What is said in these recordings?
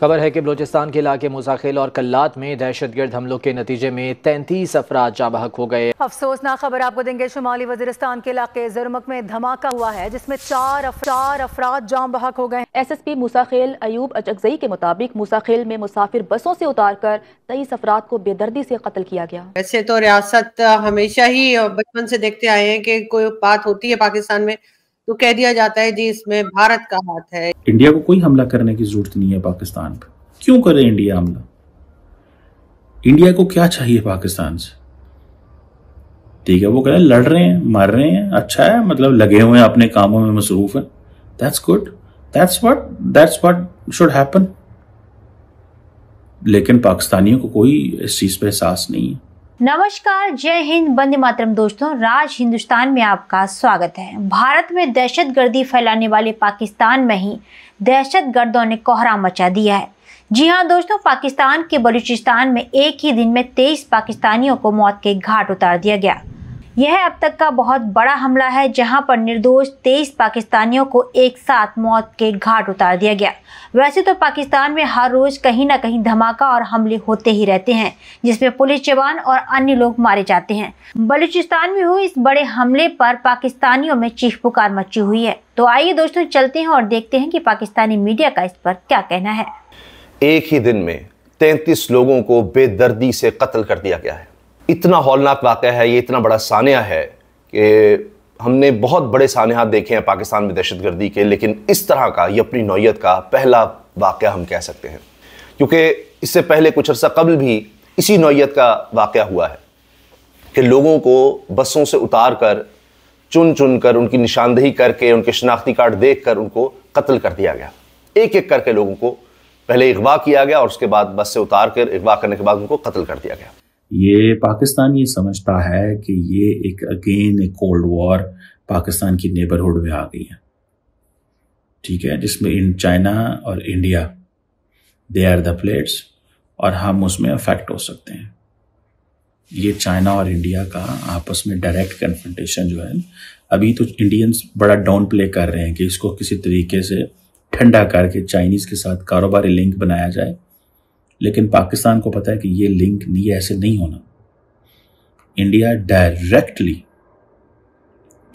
खबर है कि बलोचिस्तान के इलाके मुसाखिल और कल्लात में दहशत गर्द हमलों के नतीजे में तैंतीस अफराज जाबहक हो गए अफसोसनाक खबर आपको देंगे शुमाली वजरस्तान के इलाके जरमक में धमाका हुआ है जिसमें चार चार अफराज जाम बहक हो गए S S P Musakhel Ayub Achakzai के मुताबिक मुसाखिल में मुसाफिर बसों से उतार कर तेईस अफराद को बेदर्दी से कत्ल किया गया वैसे तो रियासत हमेशा ही बचपन से देखते आए हैं कि कोई बात होती है पाकिस्तान में तो कह दिया जाता है जी इसमें भारत का हाथ है इंडिया को कोई हमला करने की जरूरत नहीं है पाकिस्तान पर क्यों करे इंडिया हमला इंडिया को क्या चाहिए पाकिस्तान से ठीक है वो कह रहे लड़ रहे हैं मर रहे हैं अच्छा है मतलब लगे हुए हैं अपने कामों में मसरूफ है that's good that's what that's what should happen लेकिन पाकिस्तानियों को कोई इस चीज़ पर एहसास नहीं है नमस्कार जय हिंद बंदे मातरम दोस्तों राज हिंदुस्तान में आपका स्वागत है भारत में दहशतगर्दी फैलाने वाले पाकिस्तान में ही दहशत गर्दों ने कोहरा मचा दिया है जी हाँ दोस्तों पाकिस्तान के बलूचिस्तान में एक ही दिन में तेईस पाकिस्तानियों को मौत के घाट उतार दिया गया यह अब तक का बहुत बड़ा हमला है जहां पर निर्दोष तेईस पाकिस्तानियों को एक साथ मौत के घाट उतार दिया गया वैसे तो पाकिस्तान में हर रोज कहीं ना कहीं धमाका और हमले होते ही रहते हैं जिसमें पुलिस जवान और अन्य लोग मारे जाते हैं बलूचिस्तान में हुए इस बड़े हमले पर पाकिस्तानियों में चीख पुकार मची हुई है तो आइए दोस्तों चलते हैं और देखते हैं कि पाकिस्तानी मीडिया का इस पर क्या कहना है एक ही दिन में तैतीस लोगों को बेदर्दी से कत्ल कर दिया गया है इतना हौलनाक वाक़ है ये इतना बड़ा सानिया है कि हमने बहुत बड़े सानहा देखे हैं पाकिस्तान में दहशत गर्दी के लेकिन इस तरह का ये अपनी नौीयत का पहला वाक़ हम कह सकते हैं क्योंकि इससे पहले कुछ अर्सा कबल भी इसी नौीयत का वाक़ हुआ है कि लोगों को बसों से उतार कर चुन चुन कर उनकी निशानदेही करके उनके शनाख्ती कार्ड देख कर उनको कत्ल कर दिया गया एक एक करके लोगों को पहले अगवा किया गया और उसके बाद बस से उतार कर अगवा करने के बाद उनको कत्ल कर दिया गया ये पाकिस्तान ये समझता है कि ये एक अगेन एक कोल्ड वॉर पाकिस्तान की नेबरहुड में आ गई है ठीक है जिसमें इन चाइना और India they are the plates और हम उसमें अफेक्ट हो सकते हैं ये चाइना और इंडिया का आपस में डायरेक्ट कन्फ्रंटेशन जो है अभी तो इंडियंस बड़ा डाउन प्ले कर रहे हैं कि इसको किसी तरीके से ठंडा करके चाइनीज़ के साथ कारोबारी लिंक बनाया जाए लेकिन पाकिस्तान को पता है कि ये लिंक नहीं है ऐसे नहीं होना इंडिया डायरेक्टली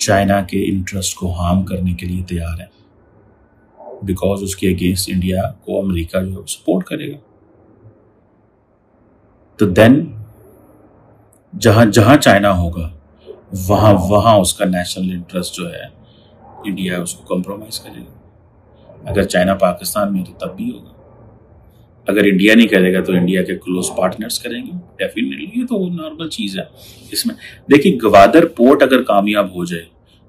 चाइना के इंटरेस्ट को हार्म करने के लिए तैयार है बिकॉज उसके अगेंस्ट इंडिया को अमेरिका जो है सपोर्ट करेगा तो देन जहां जहां चाइना होगा वहां वहां उसका नेशनल इंटरेस्ट जो है इंडिया उसको कॉम्प्रोमाइज करेगा अगर चाइना पाकिस्तान में तो तब भी होगा अगर इंडिया नहीं करेगा तो इंडिया के क्लोज पार्टनर्स करेंगे डेफिनेटली ये तो नॉर्मल चीज़ है इसमें देखिए गवादर पोर्ट अगर कामयाब हो जाए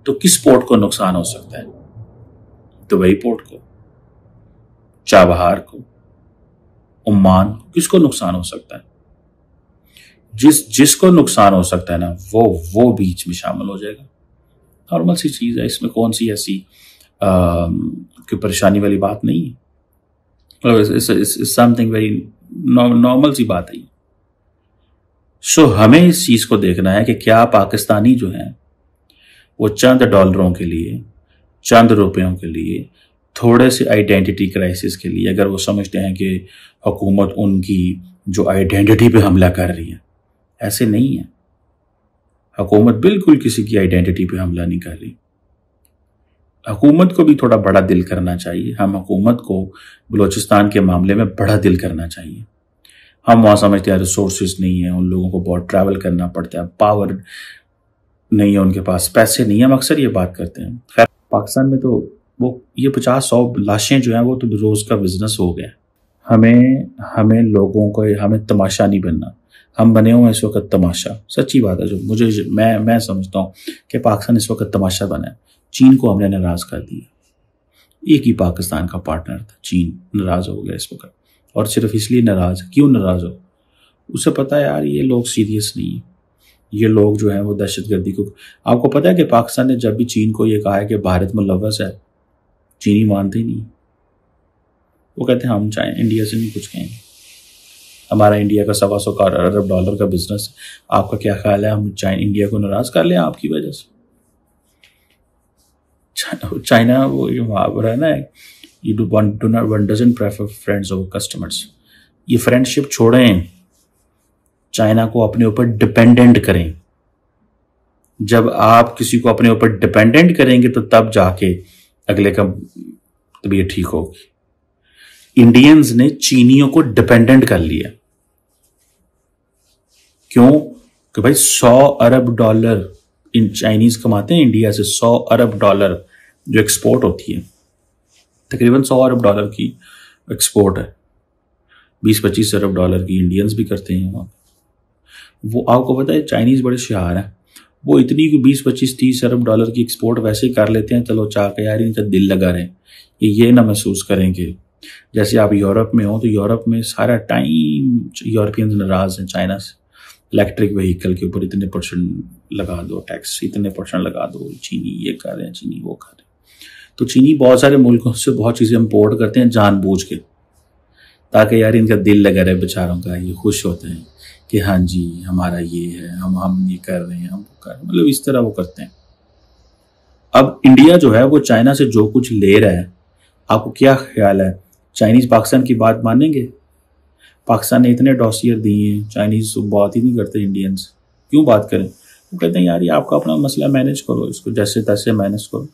तो किस पोर्ट को नुकसान हो सकता है दुबई तो पोर्ट को चाबहार को उमान को किसको नुकसान हो सकता है जिस जिसको नुकसान हो सकता है ना वो वो बीच में शामिल हो जाएगा नॉर्मल सी चीज़ है इसमें कौन सी ऐसी परेशानी वाली बात नहीं है मतलब समथिंग वेरी नॉर्मल सी बात है सो so, हमें इस चीज़ को देखना है कि क्या पाकिस्तानी जो हैं वो चंद डॉलरों के लिए चंद रुपयों के लिए थोड़े से आइडेंटिटी क्राइसिस के लिए अगर वो समझते हैं कि हुकूमत उनकी जो आइडेंटिटी पे हमला कर रही है ऐसे नहीं है हुकूमत बिल्कुल किसी की आइडेंटिटी पे हमला नहीं कर रही हुकूमत को भी थोड़ा बड़ा दिल करना चाहिए हम हुकूमत को बलूचिस्तान के मामले में बड़ा दिल करना चाहिए हम वहाँ समझते हैं रिसोर्स नहीं है उन लोगों को बहुत ट्रैवल करना पड़ता है पावर नहीं है उनके पास पैसे नहीं है हम अक्सर ये बात करते हैं खैर पाकिस्तान में तो वो ये पचास सौ लाशें जो हैं वो तो रोज़ का बिजनेस हो गया हमें हमें लोगों को हमें तमाशा नहीं बनना हम बने हुए इस वक्त तमाशा सच्ची बात है जो मुझे मैं मैं समझता हूँ कि पाकिस्तान इस वक्त तमाशा बना है चीन को हमने नाराज कर दिया एक ही पाकिस्तान का पार्टनर था चीन नाराज हो गया इस वक्त और सिर्फ इसलिए नाराज क्यों नाराज हो उसे पता है यार ये लोग सीरियस नहीं है ये लोग जो है वो दहशत गर्दी को आपको पता है कि पाकिस्तान ने जब भी चीन को ये कहा है कि भारत मुलवस है चीनी मानते नहीं वो कहते हैं हम चाहे इंडिया से नहीं कुछ कहेंगे हमारा इंडिया का सवा सौ अरब डॉलर का बिजनेस आपका क्या ख्याल है हम चाइना इंडिया को नाराज़ कर लें आपकी वजह से चाइना वो वहाँ पर है ना you do want do not want doesn't prefer friends over customers ये फ्रेंडशिप छोड़ें चाइना को अपने ऊपर डिपेंडेंट करें जब आप किसी को अपने ऊपर डिपेंडेंट करेंगे तो तब जाके अगले का तबीयत ठीक होगी इंडियंस ने चीनियों को डिपेंडेंट कर लिया क्यों कि भाई सौ अरब डॉलर इन चाइनीज कमाते हैं इंडिया से सौ अरब डॉलर जो एक्सपोर्ट होती है तकरीबन सौ अरब डॉलर की एक्सपोर्ट है बीस पच्चीस अरब डॉलर की इंडियंस भी करते हैं वहाँ वो आपको पता है चाइनीज़ बड़े शहार हैं वो इतनी कि बीस पच्चीस तीस अरब डॉलर की एक्सपोर्ट वैसे ही कर लेते हैं चलो चाह के यार इनका दिल लगा रहे हैं ये ना महसूस करें कि जैसे आप यूरोप में हो तो यूरोप में सारा टाइम यूरोपियंस नाराज़ हैं चाइना से इलेक्ट्रिक व्हीकल के ऊपर इतने परसेंट लगा दो टैक्स इतने परसेंट लगा दो चीनी ये कर रहे हैं चीनी वो कर रहे हैं तो चीनी बहुत सारे मुल्कों से बहुत चीज़ें इम्पोर्ट करते हैं जानबूझ के ताकि यार इनका दिल लगा रहे बेचारों का ये खुश होते हैं कि हाँ जी हमारा ये है हम हम ये कर रहे हैं हम कर रहे हैं मतलब इस तरह वो करते हैं अब इंडिया जो है वो चाइना से जो कुछ ले रहा है आपको क्या ख्याल है चाइनीज़ पाकिस्तान की बात मानेंगे पाकिस्तान ने इतने डॉसियर दिए हैं चाइनीज़ तो बात ही नहीं करते इंडियंस क्यों बात करें वो कहते हैं यार ये आपका अपना मसला मैनेज करो इसको जैसे तैसे मैनेज करो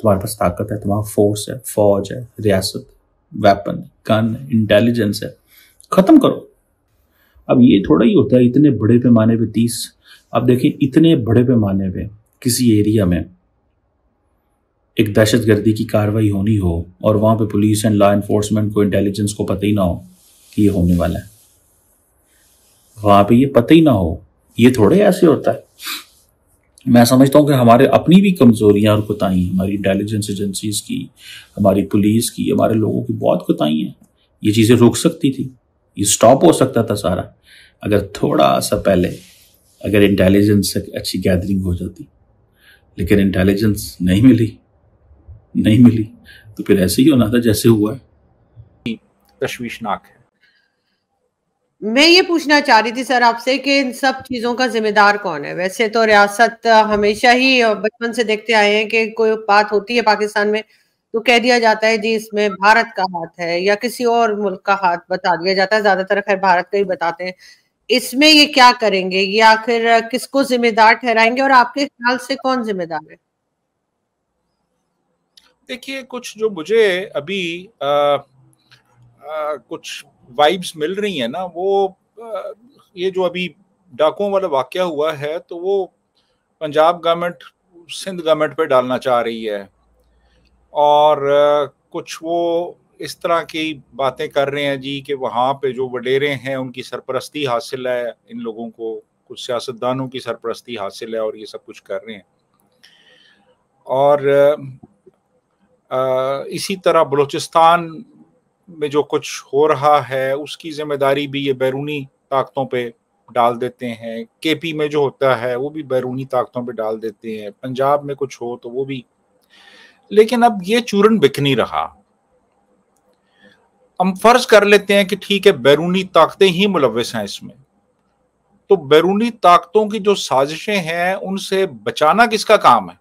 तुम्हारे पास ताकत है तुम्हारा फोर्स है फौज है रियासत वेपन गन इंटेलिजेंस है ख़त्म करो अब ये थोड़ा ही होता है इतने बड़े पैमाने पे तीस अब देखिए इतने बड़े पैमाने पे किसी एरिया में एक दहशत गर्दी की कार्रवाई होनी हो और वहाँ पे पुलिस एंड लॉ इन्फोर्समेंट को इंटेलिजेंस को पता ही ना हो कि ये होने वाला है वहां पे ये पता ही ना हो ये थोड़े ऐसे होता है मैं समझता हूँ कि हमारे अपनी भी कमज़ोरियाँ और कोताही हमारी इंटेलिजेंस एजेंसीज की हमारी पुलिस की हमारे लोगों की बहुत कोताही हैं ये चीज़ें रुक सकती थी ये स्टॉप हो सकता था सारा अगर थोड़ा सा पहले अगर इंटेलिजेंस से अच्छी गैदरिंग हो जाती लेकिन इंटेलिजेंस नहीं मिली नहीं मिली तो फिर ऐसे ही होना था जैसे हुआ तशवीशनाक है मैं ये पूछना चाह रही थी सर आपसे कि इन सब चीज़ों का जिम्मेदार कौन है वैसे तो रियासत हमेशा ही बचपन से देखते आए हैं कि कोई बात होती है पाकिस्तान में तो कह दिया जाता है जी इसमें भारत का हाथ है या किसी और मुल्क का हाथ बता दिया जाता है ज़्यादातर खैर भारत का ही बताते हैं इसमें ये क्या करेंगे ये आखिर किसको जिम्मेदार ठहराएंगे और आपके ख्याल से कौन जिम्मेदार है देखिए कुछ जो मुझे अभी आ, आ, कुछ वाइब्स मिल रही हैं ना वो ये जो अभी डाकुओं वाला वाक्य हुआ है तो वो पंजाब गवर्नमेंट सिंध गवर्नमेंट पे डालना चाह रही है और कुछ वो इस तरह की बातें कर रहे हैं जी कि वहाँ पे जो वडेरे हैं उनकी सरपरस्ती हासिल है इन लोगों को कुछ सियासतदानों की सरपरस्ती हासिल है और ये सब कुछ कर रहे हैं और इसी तरह बलूचिस्तान में जो कुछ हो रहा है उसकी जिम्मेदारी भी ये बैरूनी ताकतों पे डाल देते हैं केपी में जो होता है वो भी बैरूनी ताकतों पे डाल देते हैं पंजाब में कुछ हो तो वो भी लेकिन अब ये चूरन बिक नहीं रहा हम फर्ज कर लेते हैं कि ठीक है बैरूनी ताकतें ही मुलविस हैं इसमें तो बैरूनी ताकतों की जो साजिशें हैं उनसे बचाना किसका काम है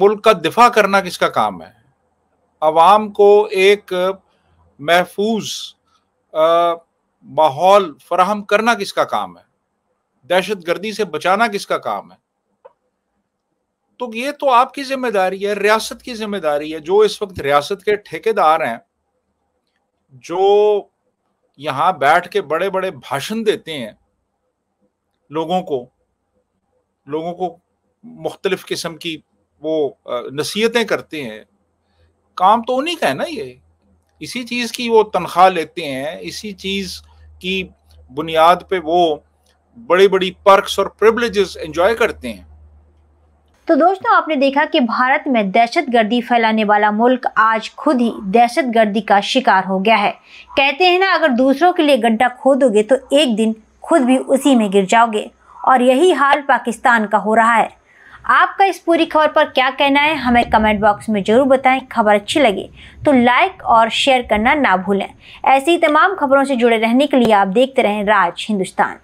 मुल्क का दिफा करना किसका काम है आवाम को एक महफूज माहौल फराहम करना किसका काम है दहशत गर्दी से बचाना किसका काम है तो ये तो आपकी जिम्मेदारी है रियासत की जिम्मेदारी है जो इस वक्त रियासत के ठेकेदार हैं जो यहाँ बैठ के बड़े बड़े भाषण देते हैं लोगों को लोगों को मुख्तलिफ किस्म की वो नसीहतें करते हैं काम तो उन्हीं का है ना ये इसी चीज की वो तनख्वाह लेते हैं इसी चीज की बुनियाद पे वो बड़ी बड़ी पर्क्स और प्रिवलेजेस एंजॉय करते हैं तो दोस्तों आपने देखा कि भारत में दहशत गर्दी फैलाने वाला मुल्क आज खुद ही दहशत गर्दी का शिकार हो गया है कहते हैं ना अगर दूसरों के लिए गड्ढा खोदोगे तो एक दिन खुद भी उसी में गिर जाओगे और यही हाल पाकिस्तान का हो रहा है आपका इस पूरी खबर पर क्या कहना है हमें कमेंट बॉक्स में ज़रूर बताएं खबर अच्छी लगी तो लाइक और शेयर करना ना भूलें ऐसी तमाम खबरों से जुड़े रहने के लिए आप देखते रहें राज हिंदुस्तान